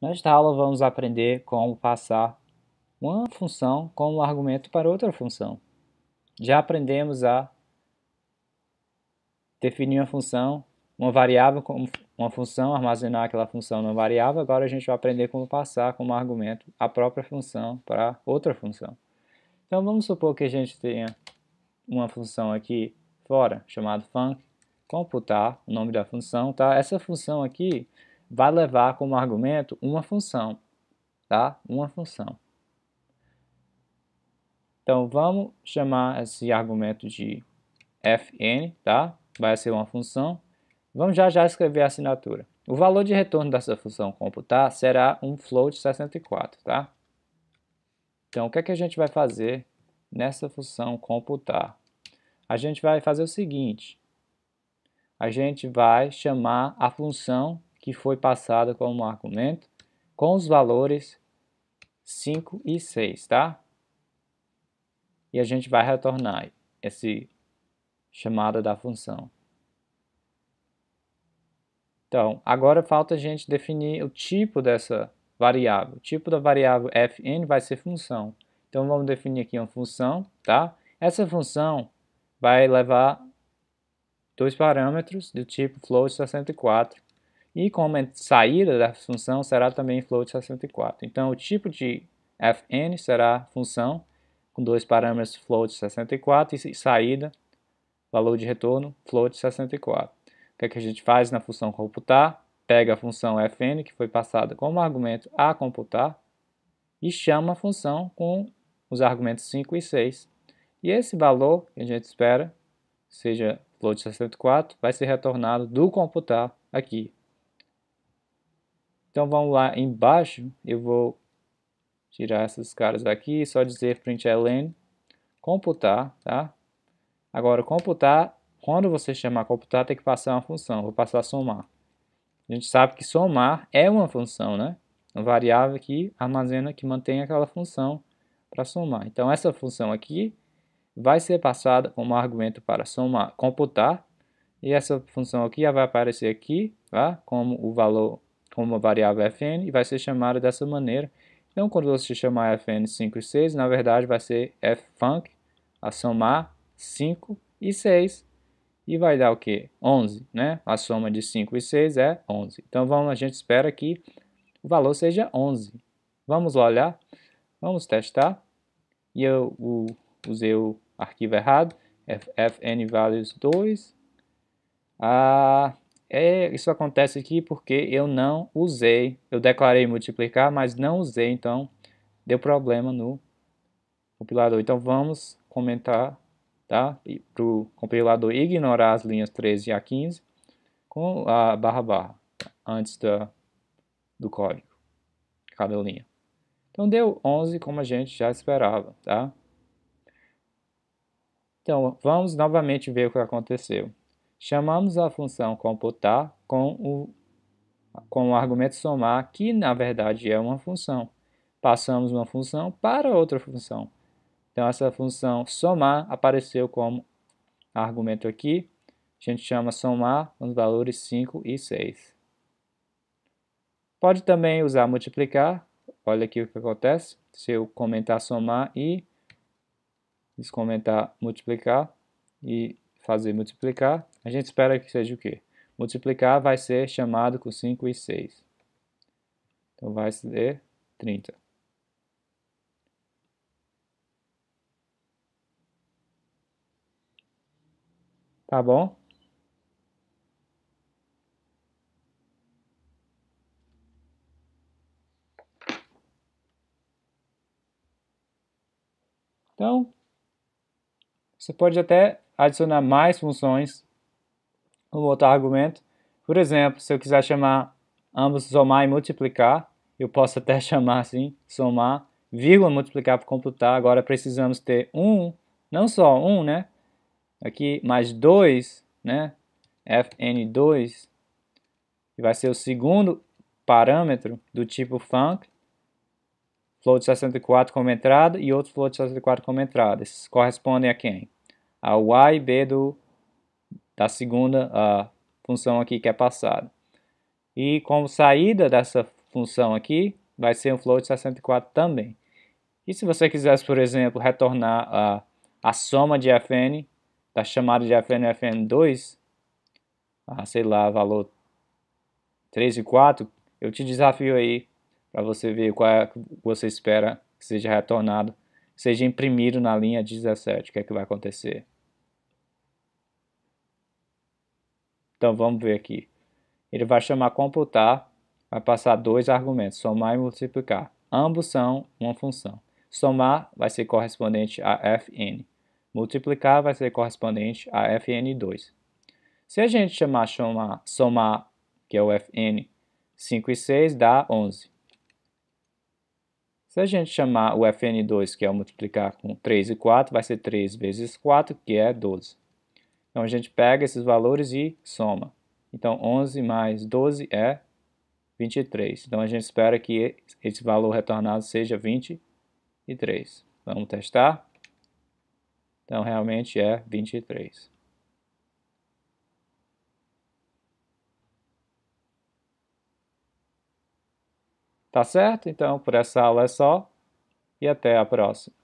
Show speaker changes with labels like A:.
A: Nesta aula vamos aprender como passar uma função como argumento para outra função. Já aprendemos a definir uma função, uma variável como uma função, armazenar aquela função numa variável. Agora a gente vai aprender como passar como argumento a própria função para outra função. Então vamos supor que a gente tenha uma função aqui fora, chamada func, computar, o nome da função, tá? Essa função aqui vai levar como argumento uma função, tá? Uma função. Então vamos chamar esse argumento de fn, tá? Vai ser uma função. Vamos já já escrever a assinatura. O valor de retorno dessa função computar será um float 64, tá? Então o que é que a gente vai fazer nessa função computar? A gente vai fazer o seguinte. A gente vai chamar a função que foi passada como argumento com os valores 5 e 6, tá? E a gente vai retornar essa chamada da função. Então, agora falta a gente definir o tipo dessa variável. O tipo da variável fn vai ser função. Então, vamos definir aqui uma função, tá? Essa função vai levar dois parâmetros do tipo float64 e como a saída da função será também float 64. Então, o tipo de fn será função com dois parâmetros float 64 e saída, valor de retorno, float 64. O que, é que a gente faz na função computar? Pega a função fn, que foi passada como argumento a computar, e chama a função com os argumentos 5 e 6. E esse valor que a gente espera, seja float 64, vai ser retornado do computar aqui, então vamos lá embaixo, eu vou tirar esses caras aqui, só dizer println, computar, tá? Agora computar, quando você chamar computar tem que passar uma função, vou passar somar. A gente sabe que somar é uma função, né? Uma variável que armazena, que mantém aquela função para somar. Então essa função aqui vai ser passada como argumento para somar, computar, e essa função aqui vai aparecer aqui, tá? como o valor uma variável fn e vai ser chamada dessa maneira. Então, quando você chamar fn 5 e 6, na verdade vai ser ffunk a somar 5 e 6. E vai dar o que? 11, né? A soma de 5 e 6 é 11. Então, vamos, a gente espera que o valor seja 11. Vamos lá olhar, vamos testar. E eu o, usei o arquivo errado, fnvalues values 2. Ah, é, isso acontece aqui porque eu não usei, eu declarei multiplicar, mas não usei, então deu problema no compilador. Então vamos comentar tá? para o compilador ignorar as linhas 13 a 15 com a barra barra antes da, do código, cada linha. Então deu 11 como a gente já esperava. Tá? Então vamos novamente ver o que aconteceu chamamos a função computar com o, com o argumento somar, que na verdade é uma função. Passamos uma função para outra função. Então, essa função somar apareceu como argumento aqui. A gente chama somar os valores 5 e 6. Pode também usar multiplicar. Olha aqui o que acontece. Se eu comentar somar e descomentar multiplicar e fazer multiplicar, a gente espera que seja o quê? Multiplicar vai ser chamado com 5 e 6. Então vai ser 30. Tá bom? Então, você pode até adicionar mais funções um outro argumento. Por exemplo, se eu quiser chamar ambos somar e multiplicar, eu posso até chamar assim, somar, vírgula, multiplicar para computar. Agora precisamos ter um, não só um, né? Aqui mais dois, né? fn2, que vai ser o segundo parâmetro do tipo func, float 64 como entrada e outro float 64 como entrada. Esses correspondem a quem? Ao a e b do da segunda uh, função aqui que é passada. E como saída dessa função aqui, vai ser um float 64 também. E se você quisesse, por exemplo, retornar a, a soma de fn, da chamada de fn e fn2, a, sei lá, valor 3 e 4, eu te desafio aí para você ver qual é que você espera que seja retornado, seja imprimido na linha 17, o que é que vai acontecer. Então vamos ver aqui. Ele vai chamar computar, vai passar dois argumentos, somar e multiplicar. Ambos são uma função. Somar vai ser correspondente a fn. Multiplicar vai ser correspondente a fn2. Se a gente chamar somar, somar que é o fn, 5 e 6 dá 11. Se a gente chamar o fn2, que é o multiplicar com 3 e 4, vai ser 3 vezes 4, que é 12. Então a gente pega esses valores e soma. Então 11 mais 12 é 23. Então a gente espera que esse valor retornado seja 23. Vamos testar. Então realmente é 23. Tá certo? Então por essa aula é só e até a próxima.